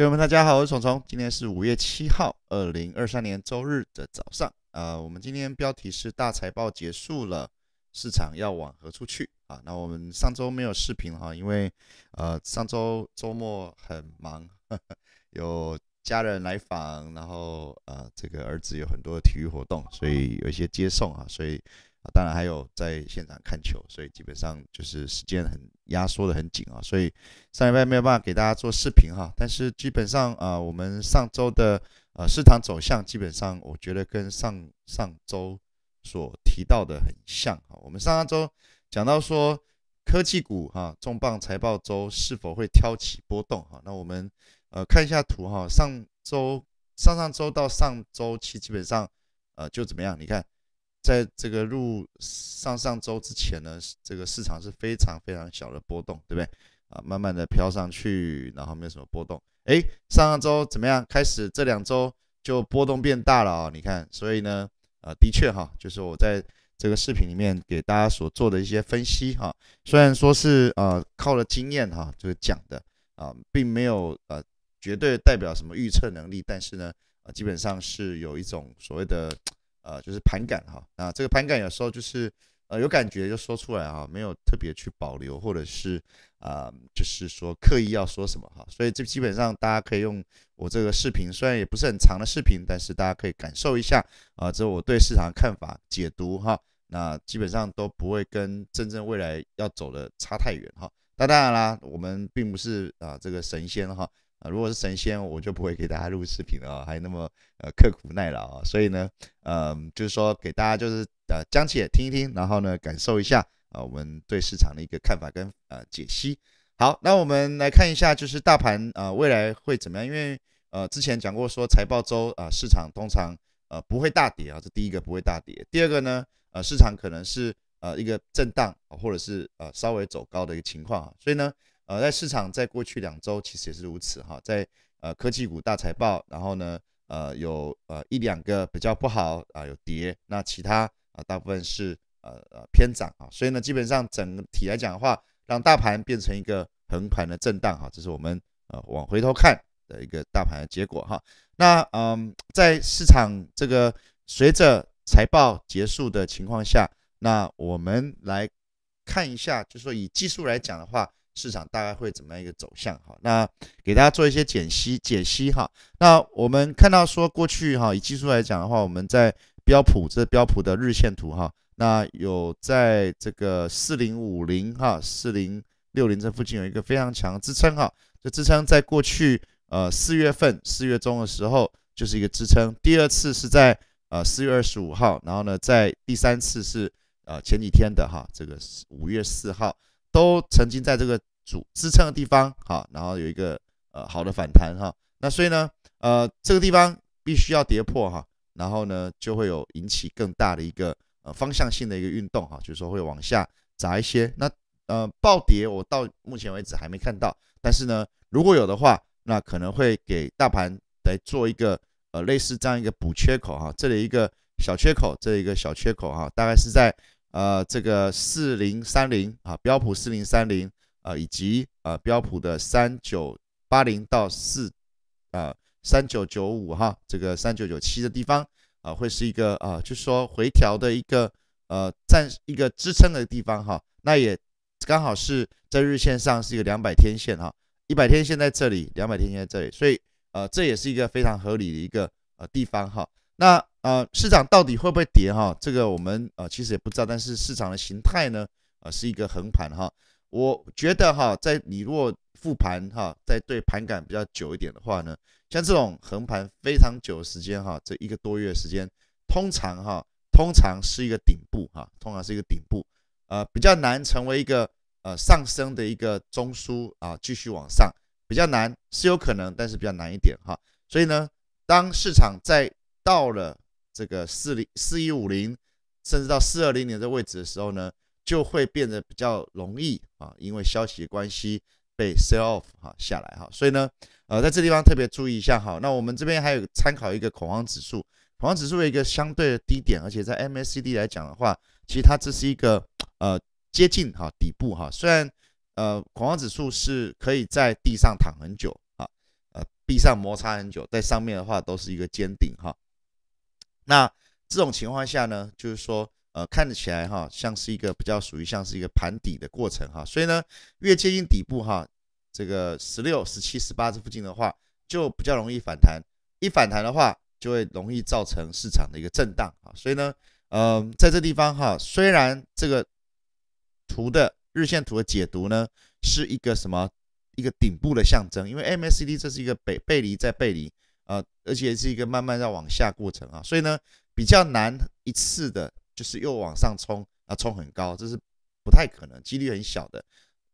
朋友们，大家好，我是虫虫。今天是五月七号，二零二三年周日的早上啊。我们今天标题是“大财报结束了，市场要往何处去”啊。那我们上周没有视频哈，因为呃上周周末很忙，有家人来访，然后呃这个儿子有很多体育活动，所以有一些接送啊，所以。啊，当然还有在现场看球，所以基本上就是时间很压缩的很紧啊，所以上礼拜没有办法给大家做视频哈。但是基本上啊，我们上周的呃市场走向，基本上我觉得跟上上周所提到的很像哈。我们上上周讲到说科技股哈，重磅财报周是否会挑起波动哈？那我们呃看一下图哈，上周上上周到上周期基本上呃就怎么样？你看。在这个入上上周之前呢，这个市场是非常非常小的波动，对不对啊？慢慢的飘上去，然后没有什么波动。哎，上上周怎么样？开始这两周就波动变大了啊！你看，所以呢，啊，的确哈，就是我在这个视频里面给大家所做的一些分析哈，虽然说是啊靠了经验哈，就是讲的啊，并没有呃绝对代表什么预测能力，但是呢，啊，基本上是有一种所谓的。呃，就是盘感哈，那这个盘感有时候就是呃有感觉就说出来哈，没有特别去保留或者是啊，就是说刻意要说什么哈，所以这基本上大家可以用我这个视频，虽然也不是很长的视频，但是大家可以感受一下啊，这我对市场的看法解读哈，那基本上都不会跟真正未来要走的差太远哈，那当然啦，我们并不是啊这个神仙哈。啊，如果是神仙，我就不会给大家录视频了，还那么呃刻苦耐劳啊，所以呢，嗯，就是说给大家就是呃讲解听一听，然后呢感受一下啊我们对市场的一个看法跟呃解析。好，那我们来看一下就是大盘啊未来会怎么样？因为呃之前讲过说财报周啊市场通常呃不会大跌啊，这第一个不会大跌，第二个呢呃市场可能是呃一个震荡或者是呃稍微走高的一个情况啊，所以呢。呃，在市场在过去两周其实也是如此哈，在呃科技股大财报，然后呢，呃有呃一两个比较不好啊有跌，那其他啊大部分是呃呃偏涨啊，所以呢，基本上整体来讲的话，让大盘变成一个横盘的震荡哈，这是我们呃往回头看的一个大盘的结果哈。那嗯，在市场这个随着财报结束的情况下，那我们来看一下，就说以技术来讲的话。市场大概会怎么样一个走向？哈，那给大家做一些解析，解析哈。那我们看到说过去哈，以技术来讲的话，我们在标普这标普的日线图哈，那有在这个四零五零哈、四零六零这附近有一个非常强支撑哈。这支撑在过去呃四月份四月中的时候就是一个支撑，第二次是在呃四月二十五号，然后呢在第三次是呃前几天的哈，这个五月四号。都曾经在这个主支撑的地方哈，然后有一个呃好的反弹哈，那所以呢呃这个地方必须要跌破哈，然后呢就会有引起更大的一个呃方向性的一个运动哈，就是说会往下砸一些。那呃暴跌我到目前为止还没看到，但是呢如果有的话，那可能会给大盘来做一个呃类似这样一个补缺口哈，这里一个小缺口，这一个小缺口哈，大概是在。呃，这个四零三零啊，标普四零三零啊，以及呃标普的三九八零到四啊三九九五哈，这个三九九七的地方啊，会是一个啊，就是说回调的一个呃暂一个支撑的地方哈。那也刚好是在日线上是一个两百天线哈，一百天线在这里，两百天线在这里，所以呃这也是一个非常合理的一个呃地方哈。那啊，市场到底会不会跌哈？这个我们啊其实也不知道，但是市场的形态呢，啊是一个横盘哈。我觉得哈，在你如果复盘哈，在对盘感比较久一点的话呢，像这种横盘非常久时间哈，这一个多月时间，通常哈，通常是一个顶部哈，通常是一个顶部，呃，比较难成为一个呃上升的一个中枢啊，继续往上比较难，是有可能，但是比较难一点哈。所以呢，当市场在到了。这个四零四一五零，甚至到四二零年的位置的时候呢，就会变得比较容易啊，因为消息关系被 sell off 哈下来哈，所以呢，呃，在这地方特别注意一下哈。那我们这边还有参考一个恐慌指数，恐慌指数的一个相对的低点，而且在 MACD 来讲的话，其实它这是一个呃接近哈底部哈。虽然呃恐慌指数是可以在地上躺很久啊，呃地上摩擦很久，在上面的话都是一个尖顶哈。那这种情况下呢，就是说，呃，看起来哈，像是一个比较属于像是一个盘底的过程哈，所以呢，越接近底部哈，这个十六、十七、十八这附近的话，就比较容易反弹，一反弹的话，就会容易造成市场的一个震荡啊，所以呢，嗯，在这地方哈，虽然这个图的日线图的解读呢，是一个什么一个顶部的象征，因为 M a c D 这是一个背背离在背离。啊，而且是一个慢慢在往下过程啊，所以呢，比较难一次的就是又往上冲啊，冲很高，这是不太可能，几率很小的。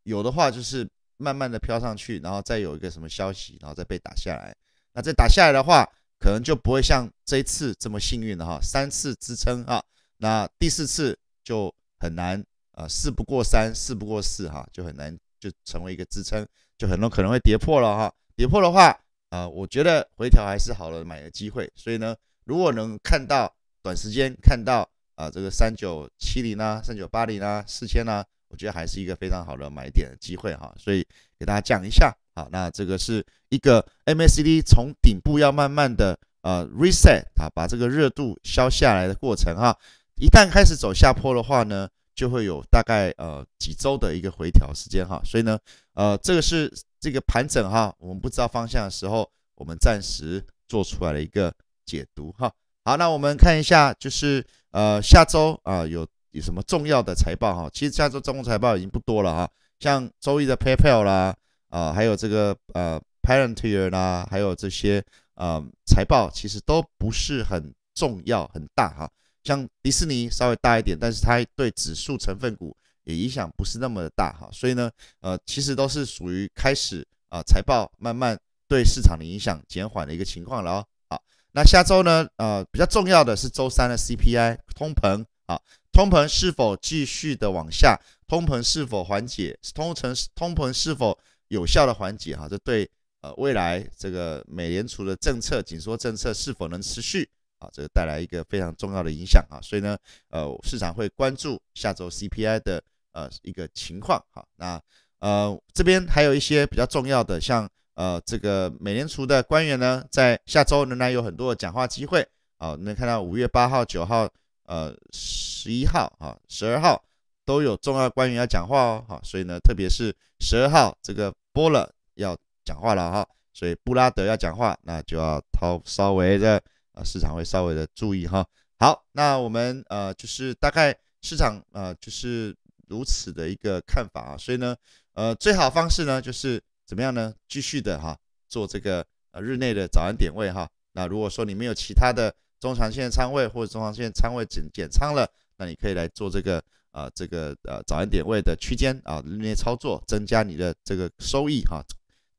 有的话就是慢慢的飘上去，然后再有一个什么消息，然后再被打下来。那再打下来的话，可能就不会像这一次这么幸运了哈。三次支撑啊，那第四次就很难啊，四不过三，四不过四哈，就很难就成为一个支撑，就很多可能会跌破了哈，跌破的话。啊，我觉得回调还是好的买的机会，所以呢，如果能看到短时间看到啊，这个三九七零啊，三九八零啊，四千啊，我觉得还是一个非常好的买点的机会哈。所以给大家讲一下啊，那这个是一个 MACD 从顶部要慢慢的呃 reset 啊，把这个热度消下来的过程哈。一旦开始走下坡的话呢，就会有大概呃几周的一个回调时间哈。所以呢，呃，这个是。这个盘整哈，我们不知道方向的时候，我们暂时做出来了一个解读哈。好，那我们看一下，就是呃下周啊有有什么重要的财报哈。其实下周中共财报已经不多了哈，像周一的 PayPal 啦，啊还有这个呃 Parenter 啦，还有这些呃财报其实都不是很重要很大哈。像迪士尼稍微大一点，但是它对指数成分股。也影响不是那么的大哈，所以呢，呃，其实都是属于开始啊，财报慢慢对市场的影响减缓的一个情况了哦。好，那下周呢，呃，比较重要的是周三的 CPI 通膨啊，通膨是否继续的往下？通膨是否缓解？通膨通膨是否有效的缓解？哈，这对呃未来这个美联储的政策紧缩政策是否能持续啊，这个带来一个非常重要的影响啊。所以呢，呃，市场会关注下周 CPI 的。呃，一个情况哈。那呃这边还有一些比较重要的，像呃这个美联储的官员呢，在下周仍然有很多讲话机会啊，能看到五月八号、九号、呃十一号啊、十二号都有重要官员要讲话哦，哈。所以呢，特别是十二号这个波了要讲话了哈，所以布拉德要讲话，那就要掏稍微的啊，市场会稍微的注意哈。好，那我们呃就是大概市场呃就是。如此的一个看法啊，所以呢，呃，最好方式呢就是怎么样呢？继续的哈，做这个呃日内的早安点位哈。那如果说你没有其他的中长线仓位或者中长线仓位减减仓了，那你可以来做这个呃这个呃早安点位的区间啊日内操作，增加你的这个收益哈。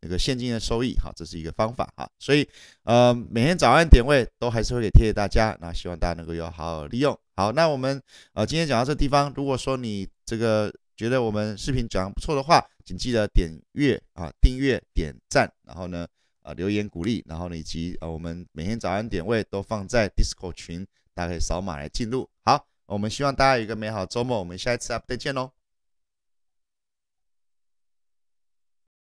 一个现金的收益，好，这是一个方法啊，所以呃每天早安点位都还是会给贴给大家，那希望大家能够有好好利用。好，那我们呃今天讲到这地方，如果说你这个觉得我们视频讲不错的话，请记得点阅啊订阅点赞，然后呢啊留言鼓励，然后呢以及我们每天早安点位都放在 Discord 群，大家可以扫码来进入。好，我们希望大家有一个美好周末，我们下一次啊再见喽。